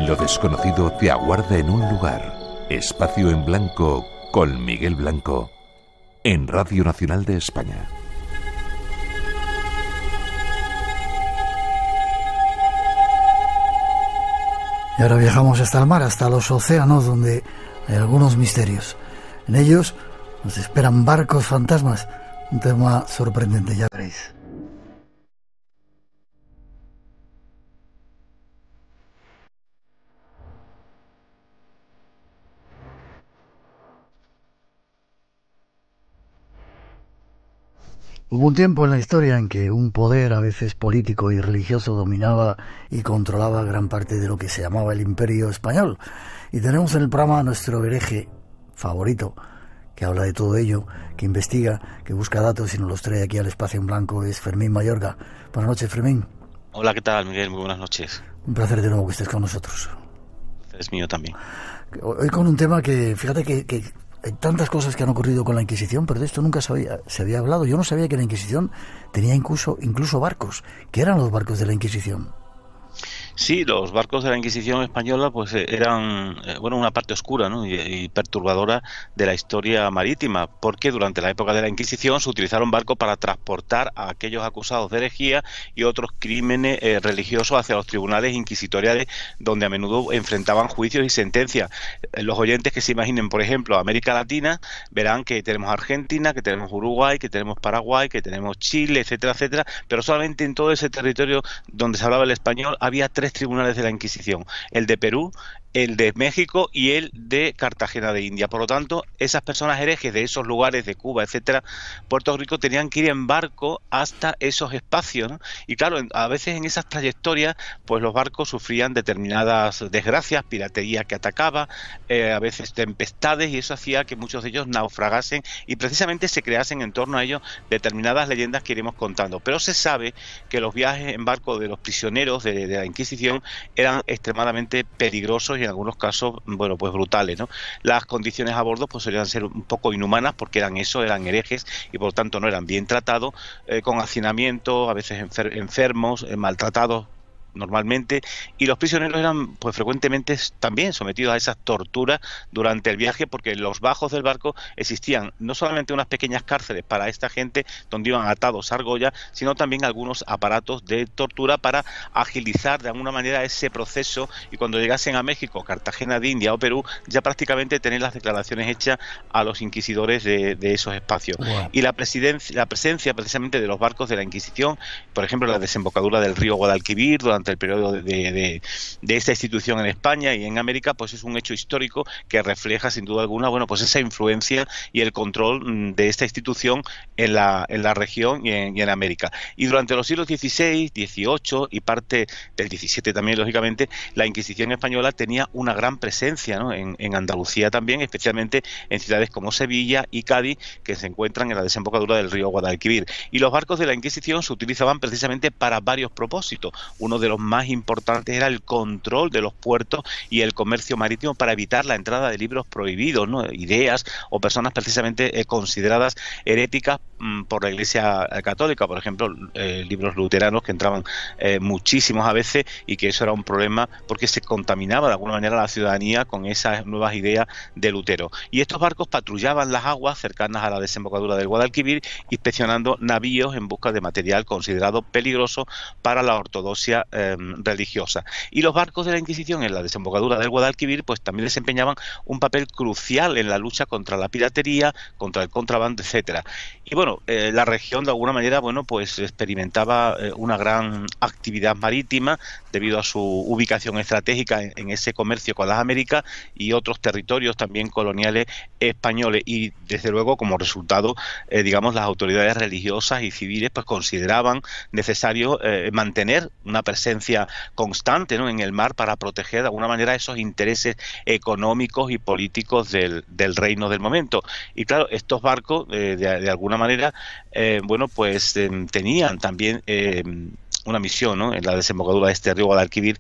Lo desconocido te aguarda en un lugar. Espacio en blanco con Miguel Blanco en Radio Nacional de España. Y ahora viajamos hasta el mar, hasta los océanos, donde hay algunos misterios. En ellos nos esperan barcos fantasmas, un tema sorprendente, ya veréis. Hubo un tiempo en la historia en que un poder a veces político y religioso dominaba y controlaba gran parte de lo que se llamaba el imperio español. Y tenemos en el programa a nuestro hereje favorito, que habla de todo ello, que investiga, que busca datos y nos los trae aquí al espacio en blanco, es Fermín Mayorga. Buenas noches, Fermín. Hola, ¿qué tal, Miguel? Muy buenas noches. Un placer de nuevo que estés con nosotros. Es mío también. Hoy con un tema que, fíjate que, que hay tantas cosas que han ocurrido con la Inquisición, pero de esto nunca se había, se había hablado. Yo no sabía que la Inquisición tenía incluso, incluso barcos, que eran los barcos de la Inquisición. Sí, los barcos de la Inquisición española pues eh, eran eh, bueno una parte oscura y, perturbadora de la historia marítima, porque durante la época de la Inquisición se utilizaron barcos para transportar a aquellos acusados de herejía y otros crímenes eh, religiosos hacia los tribunales inquisitoriales, donde a menudo enfrentaban juicios y sentencias. Los oyentes que se imaginen, por ejemplo, América Latina, verán que tenemos Argentina, que tenemos Uruguay, que tenemos Paraguay, que tenemos Chile, etcétera, etcétera, pero solamente en todo ese territorio donde se hablaba el español había tres tres tribunales de la Inquisición, el de Perú, el de México y el de Cartagena de India. Por lo tanto, esas personas herejes de esos lugares de Cuba, etcétera, Puerto Rico tenían que ir en barco hasta esos espacios, Y claro, a veces en esas trayectorias, pues los barcos sufrían determinadas desgracias, piratería que atacaba, eh, a veces tempestades y eso hacía que muchos de ellos naufragasen y precisamente se creasen en torno a ellos determinadas leyendas que iremos contando. Pero se sabe que los viajes en barco de los prisioneros de, la Inquisición eran extremadamente peligrosos en algunos casos, bueno, pues brutales, ¿no? Las condiciones a bordo pues solían ser un poco inhumanas porque eran eso, eran herejes y por tanto no eran bien tratados, eh, con hacinamiento, a veces enfermos, eh, maltratados normalmente, y los prisioneros eran pues frecuentemente también sometidos a esas torturas durante el viaje porque en los bajos del barco existían no solamente unas pequeñas cárceles para esta gente donde iban atados a argolla, sino también algunos aparatos de tortura para agilizar de alguna manera ese proceso y cuando llegasen a México, Cartagena de India o Perú, ya prácticamente tener las declaraciones hechas a los inquisidores de, esos espacios. Y la, presidencia, la presencia precisamente de los barcos de la Inquisición, por ejemplo, la desembocadura del río Guadalquivir durante el periodo de, esta institución en España y en América, pues es un hecho histórico que refleja sin duda alguna, bueno, pues esa influencia y el control mm, de esta institución en la, en la región y en, América. Y durante los siglos XVI, XVIII y parte del XVII también, lógicamente, la Inquisición española tenía una gran presencia en, en Andalucía también, especialmente en ciudades como Sevilla y Cádiz, que se encuentran en la desembocadura del río Guadalquivir. Y los barcos de la Inquisición se utilizaban precisamente para varios propósitos. Uno de los los más importantes era el control de los puertos y el comercio marítimo para evitar la entrada de libros prohibidos, ideas o personas precisamente eh, consideradas heréticas mm, por la Iglesia eh, Católica, por ejemplo, eh, libros luteranos que entraban muchísimos a veces y que eso era un problema porque se contaminaba de alguna manera la ciudadanía con esas nuevas ideas de Lutero. Y estos barcos patrullaban las aguas cercanas a la desembocadura del Guadalquivir, inspeccionando navíos en busca de material considerado peligroso para la ortodoxia Em, religiosa. Y los barcos de la Inquisición en la desembocadura del Guadalquivir pues también desempeñaban un papel crucial en la lucha contra la piratería, contra el contrabando, etcétera. Y bueno, eh, la región de alguna manera bueno, pues experimentaba eh, una gran actividad marítima debido a su ubicación estratégica en, ese comercio con las Américas y otros territorios también coloniales españoles y desde luego como resultado eh, digamos las autoridades religiosas y civiles pues consideraban necesario mantener una presencia constante ¿no? en el mar para proteger de alguna manera esos intereses económicos y políticos del, reino del momento. Y claro, estos barcos, eh, de, alguna manera, eh, bueno, pues em, tenían también em, una misión en la desembocadura de este río Guadalquivir,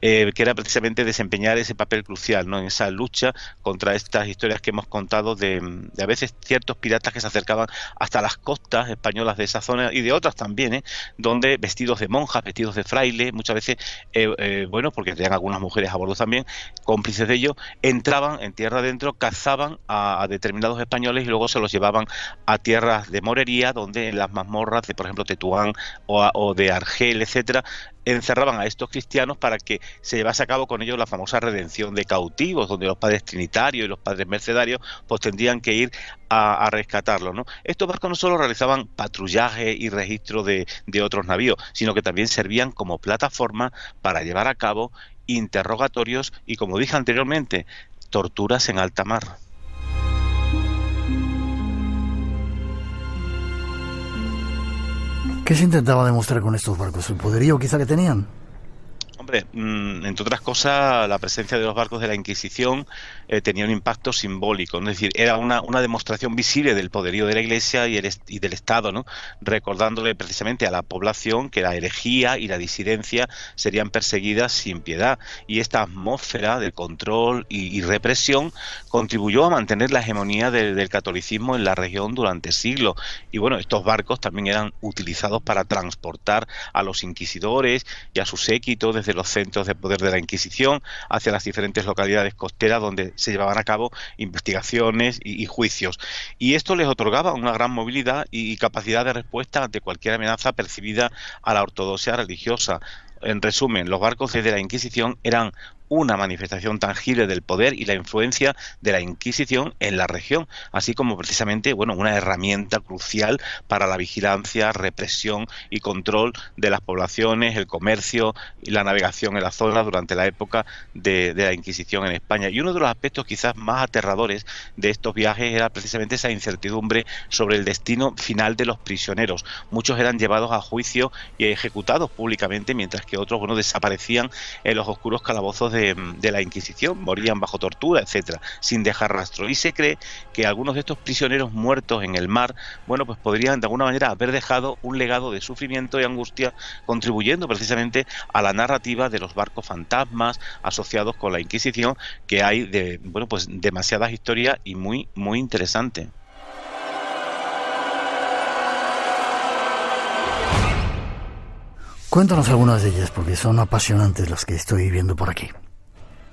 eh, que era precisamente desempeñar ese papel crucial ¿no? en esa lucha contra estas historias que hemos contado de, de a veces ciertos piratas que se acercaban hasta las costas españolas de esa zona y de otras también, ¿eh? donde vestidos de monjas, vestidos de frailes, muchas veces, eh, bueno, porque tenían algunas mujeres a bordo también, cómplices de ellos, entraban en tierra adentro, cazaban a, determinados españoles y luego se los llevaban a tierras de morería, donde en las mazmorras de, por ejemplo, Tetuán o, o de Argentina etcétera, encerraban a estos cristianos para que se llevase a cabo con ellos la famosa redención de cautivos, donde los padres trinitarios y los padres mercedarios pues tendrían que ir a, rescatarlos. ¿no? Estos barcos no solo realizaban patrullaje y registro de, de otros navíos, sino que también servían como plataforma para llevar a cabo interrogatorios y, como dije anteriormente, torturas en alta mar. ¿Qué se intentaba demostrar con estos barcos? ¿El poderío quizá que tenían? Hombre, mm, entre otras cosas, la presencia de los barcos de la Inquisición eh, tenía un impacto simbólico, es decir, era una, una, demostración visible del poderío de la Iglesia y, y, del Estado, ¿no? recordándole precisamente a la población que la herejía y la disidencia serían perseguidas sin piedad. Y esta atmósfera de control y, represión contribuyó a mantener la hegemonía del catolicismo en la región durante siglos. Y bueno, estos barcos también eran utilizados para transportar a los inquisidores y a sus séquitos los centros de poder de la Inquisición hacia las diferentes localidades costeras donde se llevaban a cabo investigaciones y, juicios. Y esto les otorgaba una gran movilidad y capacidad de respuesta ante cualquier amenaza percibida a la ortodoxia religiosa. En resumen, los barcos de la Inquisición eran una manifestación tangible del poder y la influencia de la Inquisición en la región, así como precisamente bueno, una herramienta crucial para la vigilancia, represión y control de las poblaciones, el comercio y la navegación en la zona durante la época de, la Inquisición en España. Y uno de los aspectos quizás más aterradores de estos viajes era precisamente esa incertidumbre sobre el destino final de los prisioneros. Muchos eran llevados a juicio y ejecutados públicamente, mientras que otros bueno, desaparecían en los oscuros calabozos de de, la Inquisición, morían bajo tortura, etcétera, sin dejar rastro. Y se cree que algunos de estos prisioneros muertos en el mar, bueno, pues podrían de alguna manera haber dejado un legado de sufrimiento y angustia, contribuyendo precisamente a la narrativa de los barcos fantasmas asociados con la Inquisición, que hay de, bueno, pues demasiadas historias y muy, muy interesante. Cuéntanos algunas de ellas porque son apasionantes las que estoy viendo por aquí.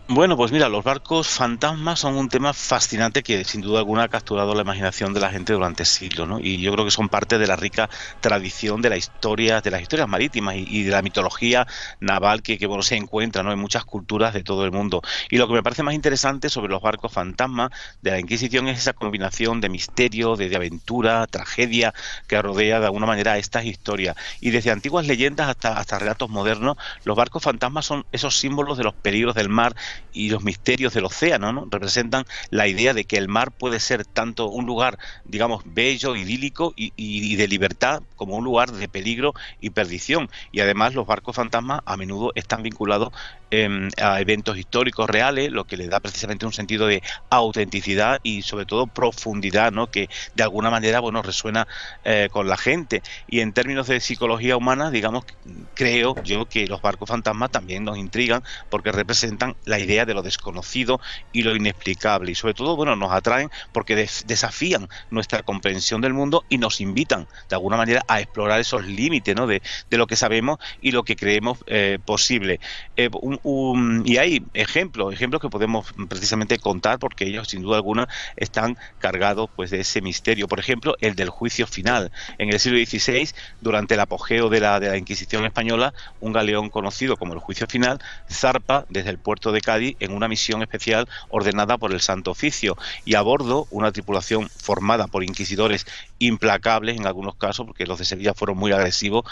Bueno, pues mira, los barcos fantasmas son un tema fascinante que sin duda alguna ha capturado la imaginación de la gente durante siglos, ¿no? Y yo creo que son parte de la rica tradición de la historia, de las historias marítimas y, de la mitología naval que, que, bueno se encuentra, ¿no? En muchas culturas de todo el mundo. Y lo que me parece más interesante sobre los barcos fantasmas de la Inquisición es esa combinación de misterio, de, aventura, tragedia que rodea de alguna manera estas historias. Y desde antiguas leyendas hasta hasta relatos modernos, los barcos fantasmas son esos símbolos de los peligros del mar y los misterios del océano, ¿no? Representan la idea de que el mar puede ser tanto un lugar, digamos, bello, idílico y, y de libertad, como un lugar de peligro y perdición. Y además los barcos fantasmas a menudo están vinculados Em, a eventos históricos reales, lo que le da precisamente un sentido de autenticidad y sobre todo profundidad, ¿no? que de alguna manera bueno, resuena eh, con la gente. Y en términos de psicología humana, digamos, creo yo que los barcos fantasmas también nos intrigan porque representan la idea de lo desconocido y lo inexplicable. Y sobre todo, bueno, nos atraen porque desafían nuestra comprensión del mundo y nos invitan de alguna manera a explorar esos límites ¿no? de, lo que sabemos y lo que creemos eh, posible. Eh, y hay ejemplos, ejemplos que podemos precisamente contar porque ellos sin duda alguna están cargados pues de ese misterio. Por ejemplo, el del juicio final. En el siglo XVI, durante el apogeo de la, de la Inquisición española, un galeón conocido como el juicio final zarpa desde el puerto de Cádiz en una misión especial ordenada por el Santo Oficio y a bordo una tripulación formada por inquisidores implacables en algunos casos, porque los de Sevilla fueron muy agresivos,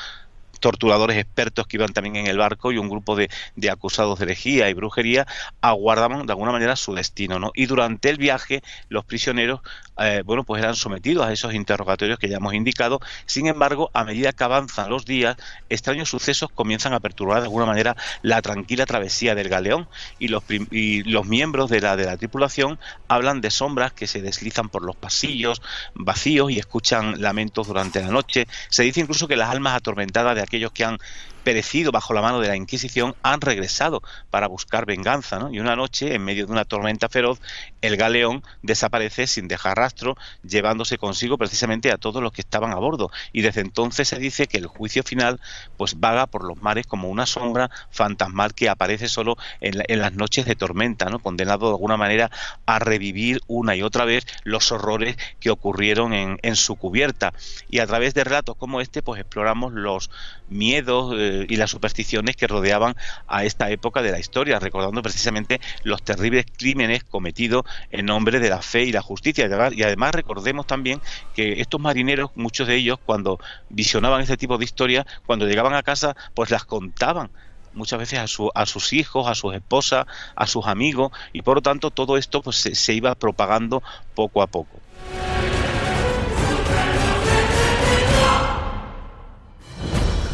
torturadores expertos que iban también en el barco y un grupo de, acusados de herejía y brujería aguardaban de alguna manera su destino, ¿no? Y durante el viaje los prisioneros, eh, bueno, pues eran sometidos a esos interrogatorios que ya hemos indicado. Sin embargo, a medida que avanzan los días, extraños sucesos comienzan a perturbar de alguna manera la tranquila travesía del galeón y los, y los miembros de la, de la tripulación hablan de sombras que se deslizan por los pasillos vacíos y escuchan lamentos durante la noche. Se dice incluso que las almas atormentadas de aquellos que han perecido bajo la mano de la Inquisición, han regresado para buscar venganza. Y una noche, en medio de una tormenta feroz, el galeón desaparece sin dejar rastro, llevándose consigo precisamente a todos los que estaban a bordo. Y desde entonces se dice que el juicio final pues vaga por los mares como una sombra fantasmal que aparece solo en, las noches de tormenta, ¿no? condenado de alguna manera a revivir una y otra vez los horrores que ocurrieron en, su cubierta. Y a través de relatos como este, pues exploramos los miedos, eh, eh, y las supersticiones que rodeaban a esta época de la historia, recordando precisamente los terribles crímenes cometidos en nombre de la fe y la justicia. Y además recordemos también que estos marineros, muchos de ellos, cuando visionaban este tipo de historias, cuando llegaban a casa, pues las contaban muchas veces a, a, sus hijos, a sus esposas, a sus amigos, y por lo tanto todo esto pues, se iba propagando poco a poco.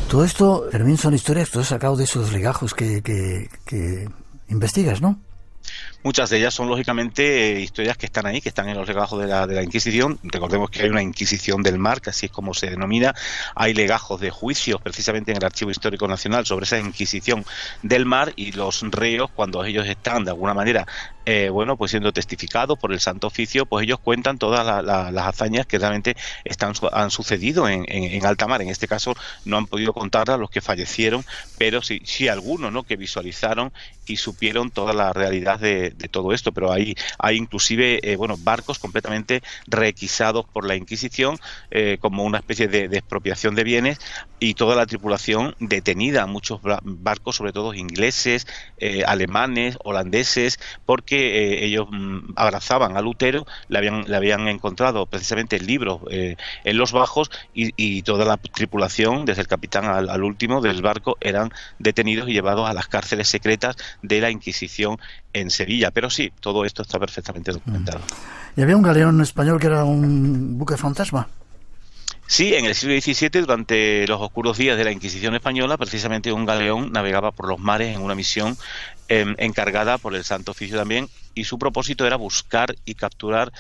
Todo esto, también son historias que tú has sacado de esos legajos que, que, que investigas, ¿no? Muchas de ellas son lógicamente eh, historias que están ahí, que están en los legajos de la, de la Inquisición. Recordemos que hay una Inquisición del Mar, que así es como se denomina. Hay legajos de juicios precisamente en el Archivo Histórico Nacional sobre esa Inquisición del Mar y los reos, cuando ellos están de alguna manera eh, bueno, pues siendo testificados por el Santo Oficio, pues ellos cuentan todas las hazañas que realmente están, han sucedido en, en, en, alta mar. En este caso no han podido contarlas los que fallecieron, pero sí, sí algunos ¿no? que visualizaron y supieron toda la realidad de, de, todo esto, pero hay, hay inclusive eh, bueno, barcos completamente requisados por la Inquisición eh, como una especie de, expropiación de bienes y toda la tripulación detenida, muchos barcos, sobre todo ingleses, eh, alemanes, holandeses, porque ellos mm, abrazaban a Lutero, le habían, le habían encontrado precisamente libros en los bajos y, toda la tripulación, desde el capitán al, al último del barco, eran detenidos y llevados a las cárceles secretas de la Inquisición en Sevilla. Pero sí, todo esto está perfectamente documentado. Mm. ¿Y había un galeón español que era un buque fantasma? Sí, en el siglo XVII, durante los oscuros días de la Inquisición española, precisamente un galeón navegaba por los mares en una misión em, encargada por el Santo Oficio también, y su propósito era buscar y capturar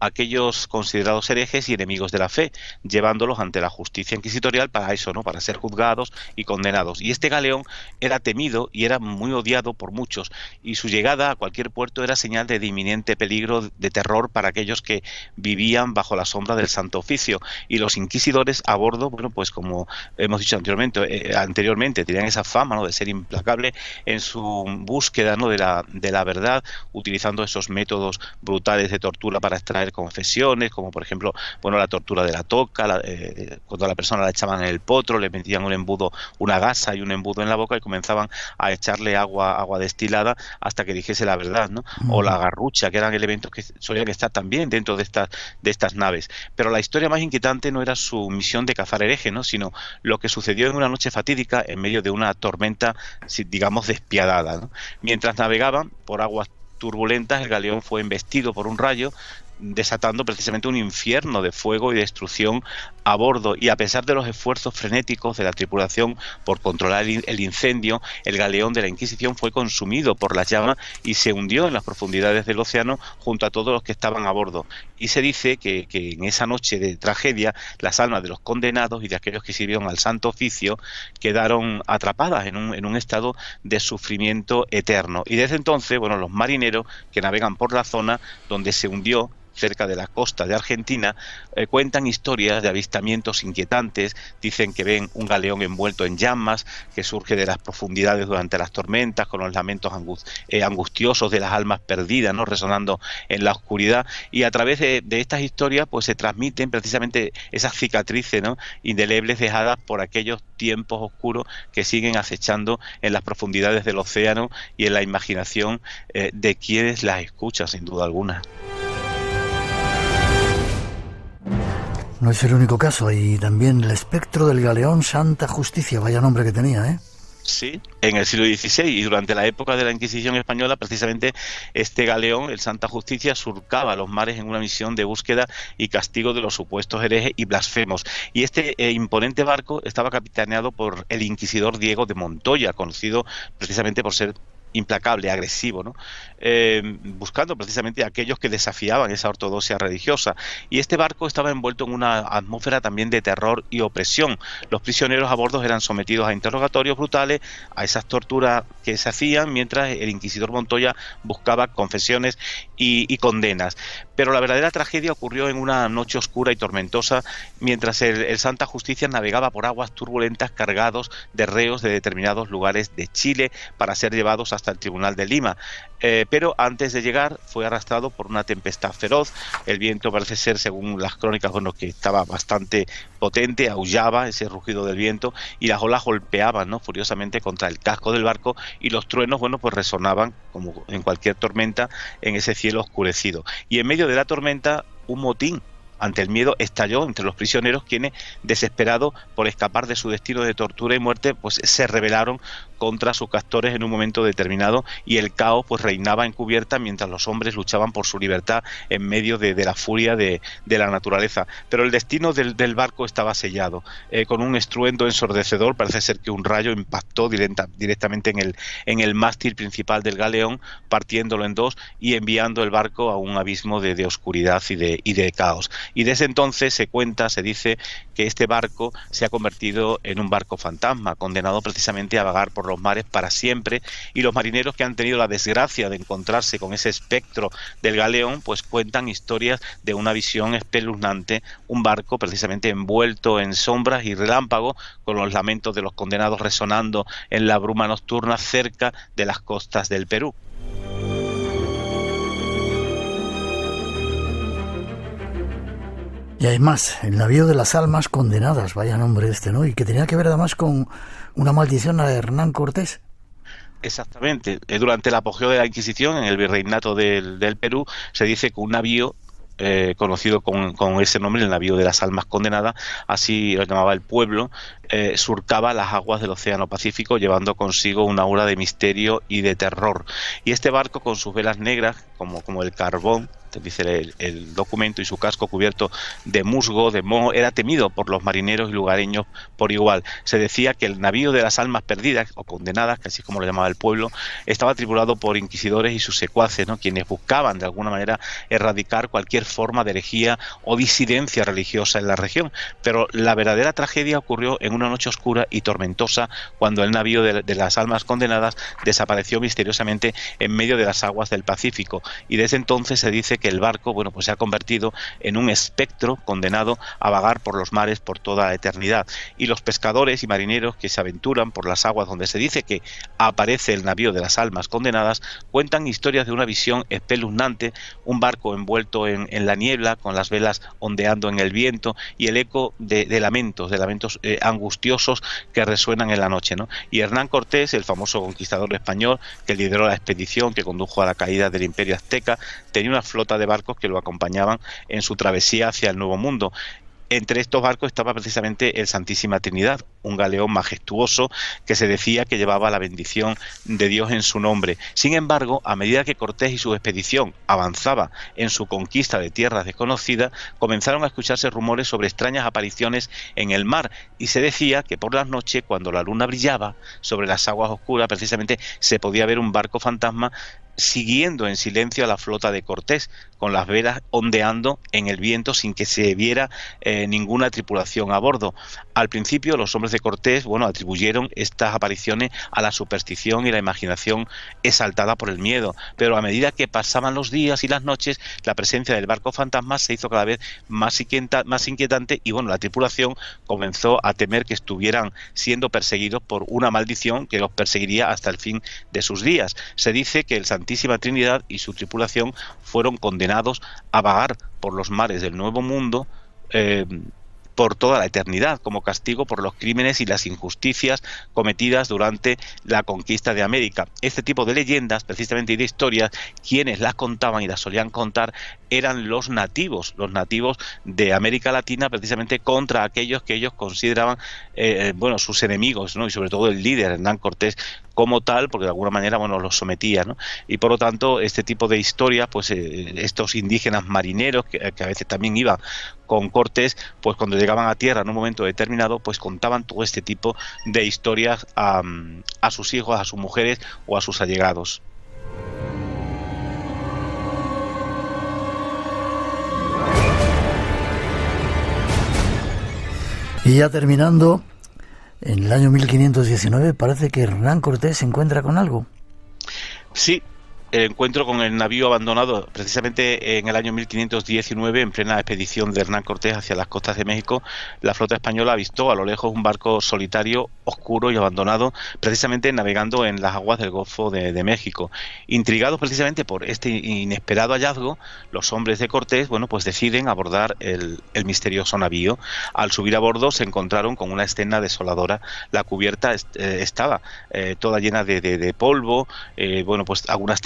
aquellos considerados herejes y enemigos de la fe, llevándolos ante la justicia inquisitorial para eso, ¿no? Para ser juzgados y condenados. Y este galeón era temido y era muy odiado por muchos, y su llegada a cualquier puerto era señal de inminente peligro de terror para aquellos que vivían bajo la sombra del Santo Oficio. Y los inquisidores a bordo, bueno, pues como hemos dicho anteriormente, eh, anteriormente tenían esa fama ¿no? de ser implacable en su búsqueda ¿no? de, la, de la verdad, utilizando esos métodos brutales de tortura para extraer confesiones, como por ejemplo, bueno, la tortura de la toca, eh, cuando a la persona la echaban en el potro, le metían un embudo, una gasa y un embudo en la boca y comenzaban a echarle agua, agua destilada hasta que dijese la verdad, ¿no? O la garrucha, que eran elementos que solían estar también dentro de estas, de estas naves. Pero la historia más inquietante no era su misión de cazar hereje, ¿no? Sino lo que sucedió en una noche fatídica en medio de una tormenta, digamos, despiadada. Mientras navegaban por aguas turbulentas, el galeón fue embestido por un rayo, desatando precisamente un infierno de fuego y destrucción a bordo y a pesar de los esfuerzos frenéticos de la tripulación por controlar el incendio, el galeón de la Inquisición fue consumido por las llamas y se hundió en las profundidades del océano junto a todos los que estaban a bordo. Y se dice que, en esa noche de tragedia las almas de los condenados y de aquellos que sirvieron al Santo Oficio quedaron atrapadas en un, estado de sufrimiento eterno. Y desde entonces, bueno, los marineros que navegan por la zona donde se hundió cerca de la costa de Argentina, eh, cuentan historias de avistamiento inquietantes, dicen que ven un galeón envuelto en llamas que surge de las profundidades durante las tormentas, con los lamentos eh, angustiosos de las almas perdidas, ¿no? resonando en la oscuridad. Y a través de, estas historias pues se transmiten precisamente esas cicatrices ¿no? indelebles dejadas por aquellos tiempos oscuros que siguen acechando en las profundidades del océano y en la imaginación eh, de quienes las escuchan, sin duda alguna. No es el único caso, y también el espectro del galeón Santa Justicia, vaya nombre que tenía, ¿eh? Sí, en el siglo XVI y durante la época de la Inquisición española, precisamente este galeón, el Santa Justicia, surcaba los mares en una misión de búsqueda y castigo de los supuestos herejes y blasfemos. Y este eh, imponente barco estaba capitaneado por el inquisidor Diego de Montoya, conocido precisamente por ser implacable, agresivo, ¿no? Eh, buscando precisamente a aquellos que desafiaban esa ortodoxia religiosa. Y este barco estaba envuelto en una atmósfera también de terror y opresión. Los prisioneros a bordo eran sometidos a interrogatorios brutales, a esas torturas que se hacían, mientras el inquisidor Montoya buscaba confesiones y, condenas. Pero la verdadera tragedia ocurrió en una noche oscura y tormentosa, mientras el, el Santa Justicia navegaba por aguas turbulentas cargados de reos de determinados lugares de Chile para ser llevados a hasta el Tribunal de Lima, eh, pero antes de llegar fue arrastrado por una tempestad feroz. El viento parece ser, según las crónicas, bueno, que estaba bastante potente, aullaba ese rugido del viento y las olas golpeaban ¿no? furiosamente contra el casco del barco y los truenos, bueno, pues resonaban como en cualquier tormenta en ese cielo oscurecido. Y en medio de la tormenta, un motín ante el miedo estalló entre los prisioneros quienes, desesperados por escapar de su destino de tortura y muerte, pues se rebelaron contra sus captores en un momento determinado y el caos pues reinaba encubierta mientras los hombres luchaban por su libertad en medio de, la furia de, la naturaleza. Pero el destino del, barco estaba sellado. Eh, con un estruendo ensordecedor parece ser que un rayo impactó directamente en el, en el mástil principal del galeón, partiéndolo en dos y enviando el barco a un abismo de, oscuridad y de, y de caos. Y desde entonces se cuenta, se dice que este barco se ha convertido en un barco fantasma, condenado precisamente a vagar por los mares para siempre y los marineros que han tenido la desgracia de encontrarse con ese espectro del galeón, pues cuentan historias de una visión espeluznante, un barco precisamente envuelto en sombras y relámpagos, con los lamentos de los condenados resonando en la bruma nocturna cerca de las costas del Perú. Y además, el navío de las almas condenadas, vaya nombre este, ¿no? Y que tenía que ver además con una maldición a Hernán Cortés. Exactamente. Eh, durante el apogeo de la Inquisición, en el virreinato del, Perú, se dice que un navío eh, conocido con, ese nombre, el navío de las almas condenadas, así lo llamaba el pueblo, eh, surcaba las aguas del Océano Pacífico llevando consigo una aura de misterio y de terror. Y este barco con sus velas negras, como, como el carbón, dice el, documento, y su casco cubierto de musgo, de moho, era temido por los marineros y lugareños por igual. Se decía que el navío de las almas perdidas o condenadas, que así como lo llamaba el pueblo, estaba tripulado por inquisidores y sus secuaces, ¿no? quienes buscaban de alguna manera erradicar cualquier forma de herejía o disidencia religiosa en la región. Pero la verdadera tragedia ocurrió en una noche oscura y tormentosa cuando el navío de, de las almas condenadas desapareció misteriosamente en medio de las aguas del Pacífico. Y desde entonces se dice que el barco, bueno, pues se ha convertido en un espectro condenado a vagar por los mares por toda la eternidad. Y los pescadores y marineros que se aventuran por las aguas donde se dice que aparece el navío de las almas condenadas, cuentan historias de una visión espeluznante, un barco envuelto en, la niebla, con las velas ondeando en el viento y el eco de, lamentos, de lamentos eh, angustiosos que resuenan en la noche. ¿no? Y Hernán Cortés, el famoso conquistador español que lideró la expedición que condujo a la caída del imperio azteca, tenía una flota de barcos que lo acompañaban en su travesía hacia el Nuevo Mundo. Entre estos barcos estaba precisamente el Santísima Trinidad, un galeón majestuoso que se decía que llevaba la bendición de Dios en su nombre. Sin embargo, a medida que Cortés y su expedición avanzaba en su conquista de tierras desconocidas, comenzaron a escucharse rumores sobre extrañas apariciones en el mar y se decía que por las noches, cuando la luna brillaba sobre las aguas oscuras, precisamente se podía ver un barco fantasma siguiendo en silencio a la flota de Cortés, con las velas ondeando en el viento sin que se viera eh, ninguna tripulación a bordo. Al principio, los hombres de Cortés, bueno, atribuyeron estas apariciones a la superstición y la imaginación exaltada por el miedo, pero a medida que pasaban los días y las noches, la presencia del barco fantasma se hizo cada vez más, más inquietante y, bueno, la tripulación comenzó a temer que estuvieran siendo perseguidos por una maldición que los perseguiría hasta el fin de sus días. Se dice que el Santísima Trinidad y su tripulación fueron condenados a vagar por los mares del Nuevo Mundo eh, por toda la eternidad como castigo por los crímenes y las injusticias cometidas durante la conquista de América. Este tipo de leyendas, precisamente y de historias, quienes las contaban y las solían contar eran los nativos, los nativos de América Latina, precisamente contra aquellos que ellos consideraban, eh, bueno, sus enemigos, ¿no? Y sobre todo el líder Hernán Cortés como tal, porque de alguna manera bueno los sometía, ¿no? Y por lo tanto este tipo de historias, pues eh, estos indígenas marineros que, a veces también iban con cortes, pues cuando llegaban a tierra en un momento determinado, pues contaban todo este tipo de historias a, mm, a sus hijos, a sus mujeres o a sus allegados. Y ya terminando, en el año 1519 parece que Hernán Cortés se encuentra con algo. Sí, el encuentro con el navío abandonado precisamente en el año 1519, en plena expedición de Hernán Cortés hacia las costas de México, la flota española avistó a lo lejos un barco solitario, oscuro y abandonado, precisamente navegando en las aguas del Golfo de, México. Intrigados precisamente por este inesperado hallazgo, los hombres de Cortés, bueno, pues deciden abordar el, misterioso navío. Al subir a bordo se encontraron con una escena desoladora. La cubierta eh, estaba eh, toda llena de, polvo, eh, bueno, pues algunas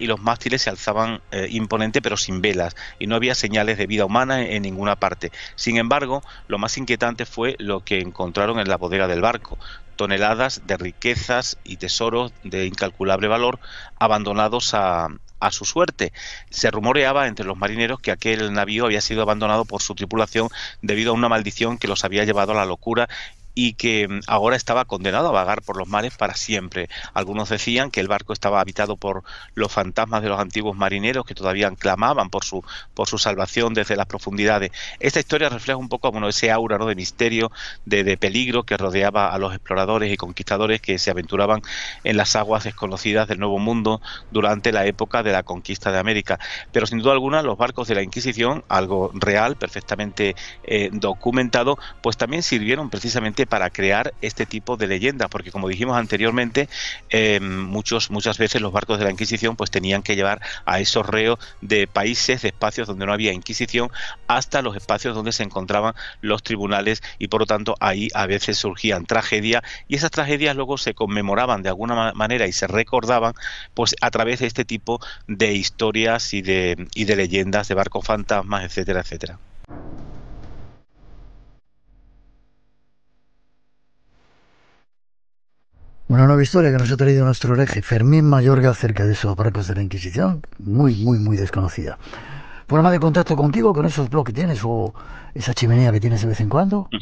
y los mástiles se alzaban eh, imponente pero sin velas y no había señales de vida humana en, ninguna parte. Sin embargo, lo más inquietante fue lo que encontraron en la bodega del barco toneladas de riquezas y tesoros de incalculable valor abandonados a, a su suerte. Se rumoreaba entre los marineros que aquel navío había sido abandonado por su tripulación debido a una maldición que los había llevado a la locura y que ahora estaba condenado a vagar por los mares para siempre. Algunos decían que el barco estaba habitado por los fantasmas de los antiguos marineros que todavía clamaban por su, por su salvación desde las profundidades. Esta historia refleja un poco bueno, ese aura de misterio, de, peligro que rodeaba a los exploradores y conquistadores que se aventuraban en las aguas desconocidas del Nuevo Mundo durante la época de la conquista de América. Pero sin duda alguna los barcos de la Inquisición, algo real, perfectamente eh, documentado, pues también sirvieron precisamente para crear este tipo de leyendas, porque como dijimos anteriormente, eh, muchos, muchas veces los barcos de la Inquisición pues tenían que llevar a esos reos de países, de espacios donde no había Inquisición, hasta los espacios donde se encontraban los tribunales y por lo tanto ahí a veces surgían tragedias y esas tragedias luego se conmemoraban de alguna manera y se recordaban pues a través de este tipo de historias y de, y de leyendas de barcos fantasmas, etcétera, etcétera. Una nueva historia que nos ha traído nuestro hereje Fermín Mayorga acerca de esos barcos de la Inquisición, muy, muy, muy desconocida. Forma de contacto contigo con esos bloques que tienes o esa chimenea que tienes de vez en cuando. Mm.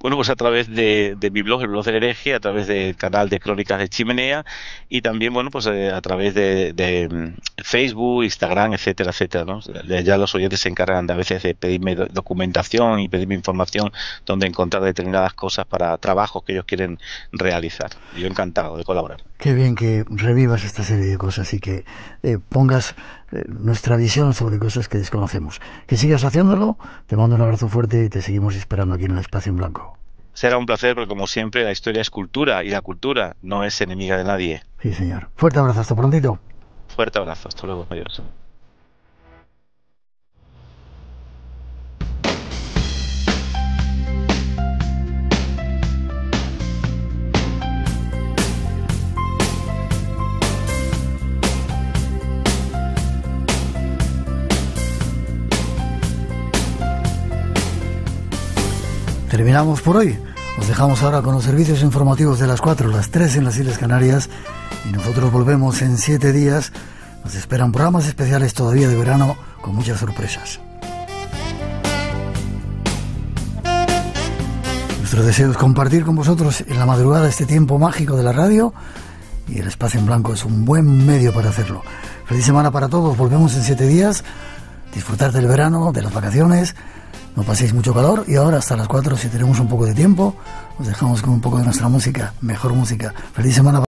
Bueno, pues a través de, de mi blog, el blog del hereje, a través del canal de Crónicas de Chimenea y también, bueno, pues eh, a través de, de mm, Facebook, Instagram, etcétera, etcétera, ¿no? Ya los oyentes se encargan de, a veces de pedirme documentación y pedirme información donde encontrar determinadas cosas para trabajos que ellos quieren realizar. Yo encantado de colaborar. Qué bien que revivas esta serie de cosas y que eh, pongas eh, nuestra visión sobre cosas que desconocemos. Que sigas haciéndolo, te mando un abrazo fuerte y te seguimos esperando aquí en el espacio en blanco. Será un placer, porque como siempre la historia es cultura y la cultura no es enemiga de nadie. Sí, señor. Fuerte abrazo, hasta prontito. Fuerte abrazo, hasta luego, adiós. terminamos por hoy. Nos dejamos ahora con los servicios informativos de las 4, las 3 en las Islas Canarias y nosotros volvemos en 7 días. Nos esperan programas especiales todavía de verano con muchas sorpresas. Nuestro deseo es compartir con vosotros en la madrugada este tiempo mágico de la radio y el espacio en blanco es un buen medio para hacerlo. Feliz semana para todos, volvemos en 7 días. Disfrutar del verano, de las vacaciones no paséis mucho calor y ahora hasta las 4 si tenemos un poco de tiempo, os dejamos con un poco de nuestra música, mejor música. Feliz semana.